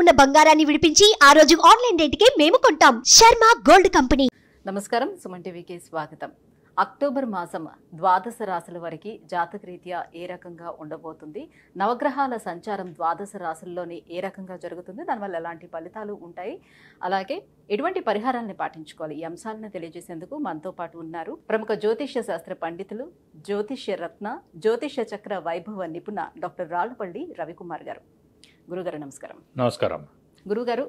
ఉన్న బంగారాన్ని విడిపించి ఆ రోజు ఆన్లైన్ రేటుకే మేము కొంటాం శర్మ గోల్డ్ కంపెనీ నమస్కారం సుమన్ టీవీకి స్వాగతం అక్టోబర్ మాసం ద్వాదశ రాశుల జాతక జాతకరీత్యా ఏ రకంగా ఉండబోతుంది నవగ్రహాల సంచారం ద్వాదశ రాశుల్లోని ఏ రకంగా జరుగుతుంది దానివల్ల ఎలాంటి ఫలితాలు ఉంటాయి అలాగే ఎటువంటి పరిహారాలను పాటించుకోవాలి ఈ అంశాలను తెలియజేసేందుకు మనతో పాటు ఉన్నారు ప్రముఖ జ్యోతిష్య శాస్త్ర పండితులు జ్యోతిష్య రత్న జ్యోతిష్య చక్ర వైభవ నిపుణ డాక్టర్ రాళ్ళపల్లి రవికుమార్ గారు గురుగారు నమస్కారం నమస్కారం గురుగారు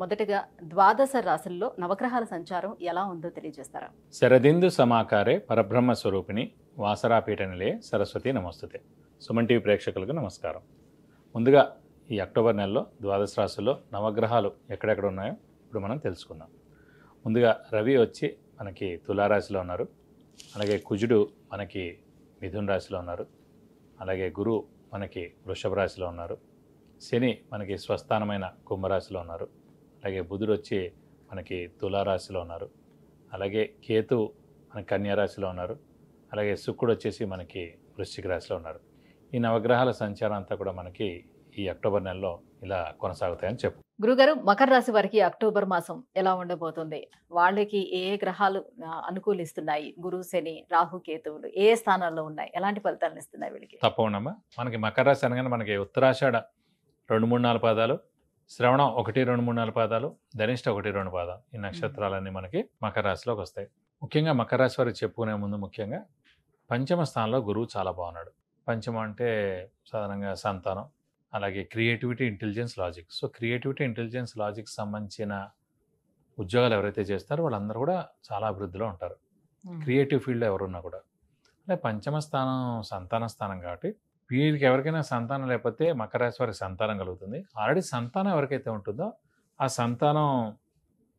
మొదటగా ద్వాదశ రాశుల్లో నవగ్రహాల సంచారం ఎలా ఉందో తెలియజేస్తారా శరదిందు సమాకారే పరబ్రహ్మ స్వరూపిణి వాసరాపీఠ నిలయ సరస్వతి నమస్తుతే సుమన్ టీవీ ప్రేక్షకులకు నమస్కారం ముందుగా ఈ అక్టోబర్ నెలలో ద్వాదశ రాశుల్లో నవగ్రహాలు ఎక్కడెక్కడ ఉన్నాయో ఇప్పుడు మనం తెలుసుకుందాం ముందుగా రవి వచ్చి మనకి తులారాశిలో ఉన్నారు అలాగే కుజుడు మనకి మిథున్ రాశిలో ఉన్నారు అలాగే గురు మనకి వృషభ రాశిలో ఉన్నారు శని మనకి స్వస్థానమైన కుంభరాశిలో ఉన్నారు అలాగే బుధుడు వచ్చి మనకి తులారాశిలో ఉన్నారు అలాగే కేతు మన కన్యారాశిలో ఉన్నారు అలాగే శుక్రుడు వచ్చేసి మనకి వృశ్చిక రాశిలో ఉన్నారు ఈ నవగ్రహాల సంచారం అంతా కూడా మనకి ఈ అక్టోబర్ నెలలో ఇలా కొనసాగుతాయని చెప్పు గురుగారు మకర రాశి వారికి అక్టోబర్ మాసం ఎలా ఉండబోతుంది వాళ్ళకి ఏ ఏ గ్రహాలు అనుకూలిస్తున్నాయి గురు శని రాహు కేతువులు ఏ స్థానాల్లో ఉన్నాయి ఎలాంటి ఫలితాలను ఇస్తున్నాయి వీళ్ళకి తప్పకుండా మనకి మకర రాశి అనగానే మనకి ఉత్తరాషాఢ రెండు మూడు నాలుగు పాదాలు శ్రవణం ఒకటి రెండు మూడు నాలుగు పాదాలు ధనిష్ట ఒకటి రెండు పాదాలు ఈ నక్షత్రాలన్నీ మనకి మకర రాశిలోకి వస్తాయి ముఖ్యంగా మకర రాశి వారికి చెప్పుకునే ముందు ముఖ్యంగా పంచమ స్థానంలో గురువు చాలా బాగున్నాడు పంచమ అంటే సాధారణంగా సంతానం అలాగే creativity intelligence logic so creativity intelligence logic సంబంధించిన ఉద్యోగాలు ఎవరైతే చేస్తారో వాళ్ళందరూ కూడా చాలా అభివృద్ధిలో ఉంటారు క్రియేటివ్ ఫీల్డ్లో ఎవరున్నా కూడా అంటే పంచమ స్థానం సంతాన స్థానం కాబట్టి వీరికి ఎవరికైనా సంతానం లేకపోతే మకర రాశి వారికి సంతానం కలుగుతుంది ఆల్రెడీ సంతానం ఎవరికైతే ఉంటుందో ఆ సంతానం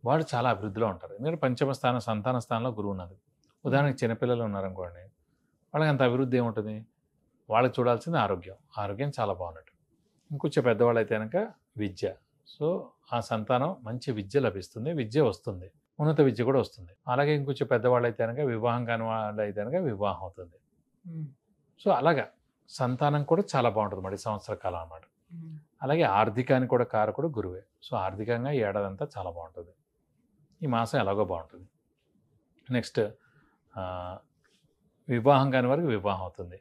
వాళ్ళు చాలా అభివృద్ధిలో ఉంటారు ఎందుకంటే పంచమ స్థానం సంతాన స్థానంలో గురువు ఉన్నది ఉదాహరణకి చిన్నపిల్లలు ఉన్నారనుకోండి వాళ్ళకి అంత అభివృద్ధి ఏముంటుంది వాళ్ళకి చూడాల్సింది ఆరోగ్యం ఆరోగ్యం చాలా బాగున్నట్టు ఇంకొంచెం పెద్దవాళ్ళు అయితే కనుక విద్య సో ఆ సంతానం మంచి విద్య లభిస్తుంది విద్య వస్తుంది ఉన్నత విద్య కూడా వస్తుంది అలాగే ఇంకొంచెం పెద్దవాళ్ళు అయితే కనుక వివాహం కాని వాళ్ళు అయితే కనుక వివాహం అవుతుంది సో అలాగా సంతానం కూడా చాలా బాగుంటుంది మరి సంవత్సర కాలం అన్నమాట అలాగే ఆర్థికానికి కూడా కారు కూడా గురువే సో ఆర్థికంగా ఏడాదంతా చాలా బాగుంటుంది ఈ మాసం ఎలాగో బాగుంటుంది నెక్స్ట్ వివాహం కాని వరకు వివాహం అవుతుంది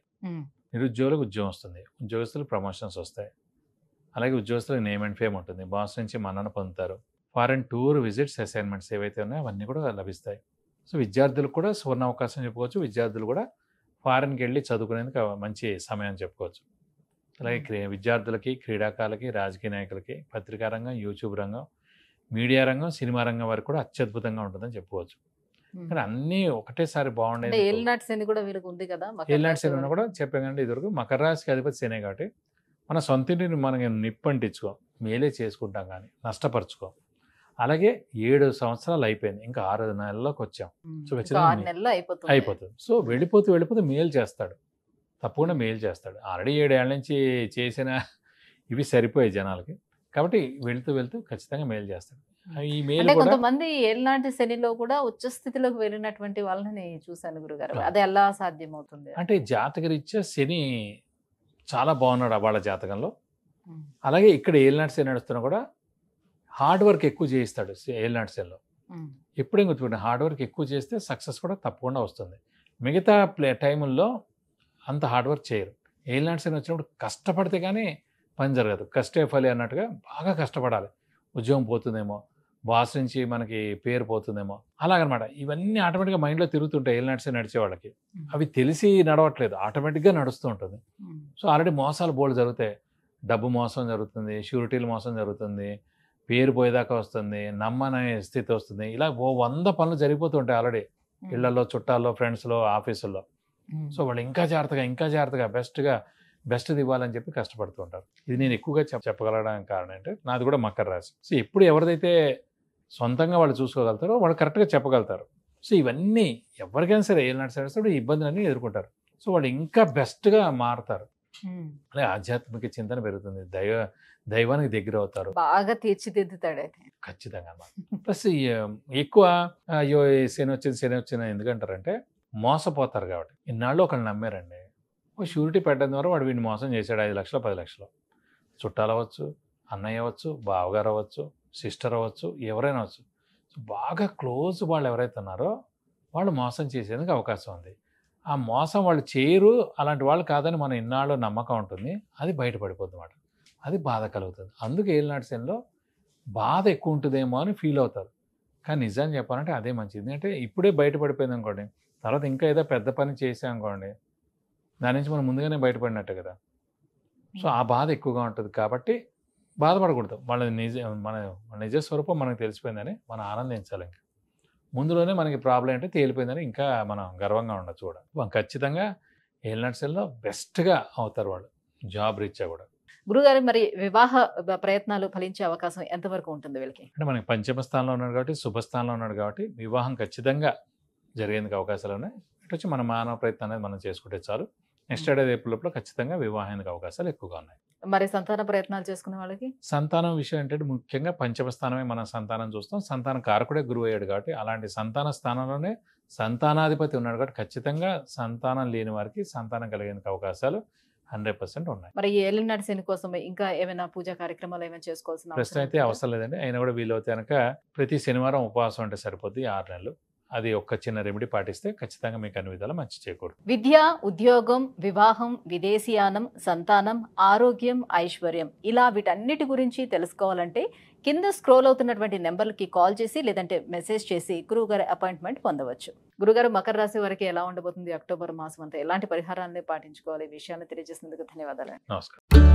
నిరుద్యోగులకు ఉద్యోగం వస్తుంది ఉద్యోగస్తులకు ప్రమోషన్స్ వస్తాయి అలాగే ఉద్యోగస్తులకు నేమ్ అండ్ ఫేమ్ ఉంటుంది బాస్ నుంచి మన్నన పొందుతారు ఫారెన్ టూర్ విజిట్స్ అసైన్మెంట్స్ ఏవైతే ఉన్నాయో అవన్నీ కూడా లభిస్తాయి సో విద్యార్థులకు కూడా సువర్ణ అవకాశం చెప్పుకోవచ్చు విద్యార్థులు కూడా ఫారెన్కి వెళ్ళి చదువుకునేందుకు మంచి సమయం అని చెప్పుకోవచ్చు అలాగే క్రీ విద్యార్థులకి క్రీడాకారులకి రాజకీయ నాయకులకి పత్రికా రంగం యూట్యూబ్ రంగం మీడియా రంగం సినిమా రంగం వరకు కూడా అత్యద్భుతంగా ఉంటుందని చెప్పుకోవచ్చు కానీ అన్నీ ఒకటేసారి బాగుండే ఎల్నాట్ శని కూడా వీరికి ఉంది కదా కూడా మకర రాశికి అధిపతి శనే కాబట్టి మన సొంత ఇంటిని మనం నిప్పంటించుకో మేలే చేసుకుంటాం కానీ నష్టపరచుకోం అలాగే ఏడు సంవత్సరాలు అయిపోయింది ఇంకా ఆరు నెలల్లోకి వచ్చాం సో ఖచ్చితంగా అయిపోతుంది సో వెళ్ళిపోతూ వెళ్ళిపోతే మేలు చేస్తాడు తప్పకుండా మేలు చేస్తాడు ఆల్రెడీ ఏడేళ్ళ నుంచి చేసిన ఇవి సరిపోయాయి జనాలకి కాబట్టి వెళుతూ వెళ్తూ ఖచ్చితంగా మేలు చేస్తాడు ఈ మేలు కొంతమంది ఏళ్ళనాటి శనిలో కూడా ఉచ్చ స్థితిలోకి వెళ్ళినటువంటి వాళ్ళని చూశాను గురుగారు అది ఎలా సాధ్యమవుతుంది అంటే జాతకరీత్యా శని చాలా బాగున్నాడు వాళ్ళ జాతకంలో అలాగే ఇక్కడ ఏళ్ళనాటి శని నడుస్తున్నా కూడా హార్డ్ వర్క్ ఎక్కువ చేయిస్తాడు ఏలినాడు సెల్లో ఎప్పుడేం గుర్తుపెట్టండి హార్డ్ వర్క్ ఎక్కువ చేస్తే సక్సెస్ కూడా తప్పకుండా వస్తుంది మిగతా ప్లే టైముల్లో అంత హార్డ్ వర్క్ చేయరు ఏలినాడు సెల్ వచ్చినప్పుడు కష్టపడితే కానీ పని జరగదు కష్టే ఫలి అన్నట్టుగా బాగా కష్టపడాలి ఉద్యోగం పోతుందేమో బాస్ నుంచి మనకి పేరు పోతుందేమో అలాగనమాట ఇవన్నీ ఆటోమేటిక్గా మైండ్లో తిరుగుతుంటాయి ఏలినాట్సే నడిచే వాళ్ళకి అవి తెలిసి నడవట్లేదు ఆటోమేటిక్గా నడుస్తూ ఉంటుంది సో ఆల్రెడీ మోసాలు బోల్డ్ జరుగుతాయి డబ్బు మోసం జరుగుతుంది షూరిటీలు మోసం జరుగుతుంది పేరు పోయేదాకా వస్తుంది నమ్మనే స్థితి వస్తుంది ఇలా ఓ వంద పనులు జరిగిపోతుంటాయి ఆల్రెడీ ఇళ్లలో చుట్టాల్లో ఫ్రెండ్స్లో ఆఫీసుల్లో సో వాళ్ళు ఇంకా జాగ్రత్తగా ఇంకా జాగ్రత్తగా బెస్ట్గా బెస్ట్ ఇవ్వాలని చెప్పి కష్టపడుతూ ఉంటారు ఇది నేను ఎక్కువగా చెప్ప చెప్పగలడానికి కారణం ఏంటంటే నాది కూడా మక్కర రాశి సో ఎప్పుడు ఎవరిదైతే సొంతంగా వాళ్ళు చూసుకోగలుగుతారో వాళ్ళు కరెక్ట్గా చెప్పగలుగుతారు సో ఇవన్నీ ఎవరికైనా సరే ఏళ్ళనాటి సరే ఈ ఇబ్బందులన్నీ ఎదుర్కొంటారు సో వాళ్ళు ఇంకా బెస్ట్గా మారుతారు అలాగే ఆధ్యాత్మిక చింతన పెరుగుతుంది దైవ దైవానికి దగ్గర అవుతారు బాగా తీర్చిదిద్దుతాడు ఖచ్చితంగా ప్లస్ ఎక్కువ అయ్యో శని వచ్చింది సేన వచ్చింది ఎందుకంటారంటే మోసపోతారు కాబట్టి ఇన్నాళ్ళు ఒకళ్ళు నమ్మారండి ఓ షూరిటీ పెట్టడం ద్వారా వాడు వీడిని మోసం చేశాడు ఐదు లక్షలు పది లక్షలు చుట్టాలు అవ్వచ్చు అన్నయ్య అవ్వచ్చు బావగారు అవ్వచ్చు సిస్టర్ అవ్వచ్చు ఎవరైనా అవ్వచ్చు బాగా క్లోజ్ వాళ్ళు ఎవరైతే ఉన్నారో వాళ్ళు మోసం చేసేందుకు అవకాశం ఉంది ఆ మోసం వాళ్ళు చేయరు అలాంటి వాళ్ళు కాదని మనం ఇన్నాళ్ళు నమ్మకం ఉంటుంది అది బయటపడిపోతుంది అన్నమాట అది బాధ కలుగుతుంది అందుకే ఏలినాటి శనిలో బాధ ఎక్కువ ఉంటుందేమో అని ఫీల్ అవుతారు కానీ నిజాన్ని చెప్పాలంటే అదే మంచిది అంటే ఇప్పుడే బయటపడిపోయింది అనుకోండి తర్వాత ఇంకా ఏదో పెద్ద పని చేసాం అనుకోండి దాని నుంచి మనం ముందుగానే బయటపడినట్టు కదా సో ఆ బాధ ఎక్కువగా ఉంటుంది కాబట్టి బాధపడకూడదు వాళ్ళ నిజ మన నిజ స్వరూపం మనకు తెలిసిపోయిందని మనం ఆనందించాలి ఇంకా ముందులోనే మనకి ప్రాబ్లం అంటే తేలిపోయిందని ఇంకా మనం గర్వంగా ఉండొచ్చు కూడా ఖచ్చితంగా ఏలినాటి సెల్లో బెస్ట్గా అవుతారు వాళ్ళు జాబ్ రీచ్ కూడా గురుగారి మరి వివాహ ప్రయత్నాలు ఫలించే అవకాశం ఎంతవరకు ఉంటుంది వీళ్ళకి అంటే మనకి పంచమ స్థానంలో ఉన్నాడు కాబట్టి శుభస్థానంలో ఉన్నాడు కాబట్టి వివాహం ఖచ్చితంగా జరిగేందుకు అవకాశాలు ఉన్నాయి ఇటు వచ్చి మన మానవ ప్రయత్నం అనేది మనం చేసుకుంటే చాలు నెక్స్ట్ ఏడాది లోపల ఖచ్చితంగా వివాహానికి అవకాశాలు ఎక్కువగా ఉన్నాయి మరి సంతాన ప్రయత్నాలు చేసుకునే వాళ్ళకి సంతానం విషయం ఏంటంటే ముఖ్యంగా పంచమ స్థానమే మనం సంతానం చూస్తాం సంతాన కారకుడే గురువు అయ్యాడు కాబట్టి అలాంటి సంతాన స్థానంలోనే సంతానాధిపతి ఉన్నాడు కాబట్టి ఖచ్చితంగా సంతానం లేని వారికి సంతానం కలిగేందుకు అవకాశాలు హండ్రెడ్ పర్సెంట్ ఉన్నాయి మరి ఏళ్ళ నడిసిన కోసం ఇంకా ఏమైనా పూజా కార్యక్రమాలు ఏమైనా చేసుకోవాల్సిన ప్రశ్న అయితే అవసరం లేదండి అయినా కూడా వీలైతే కనుక ప్రతి శనివారం ఉపవాసం అంటే సరిపోద్ది ఆరు నెలలు అది ఒక్క చిన్న రెమెడీ పాటిస్తే ఖచ్చితంగా మీకు అన్ని విధాలు మంచి చేయకూడదు విద్య ఉద్యోగం వివాహం విదేశీయానం సంతానం ఆరోగ్యం ఐశ్వర్యం ఇలా వీటన్నిటి గురించి తెలుసుకోవాలంటే కింద స్క్రోల్ అవుతున్నటువంటి నెంబర్లకి కాల్ చేసి లేదంటే మెసేజ్ చేసి గురువుగారి అపాయింట్మెంట్ పొందవచ్చు గురుగారు మకర రాశి వరకు ఎలా ఉండబోతుంది అక్టోబర్ మాసం అంతా ఎలాంటి పరిహారాన్ని పాటించుకోవాలి విషయాన్ని తెలియజేసినందుకు ధన్యవాదాలు నమస్కారం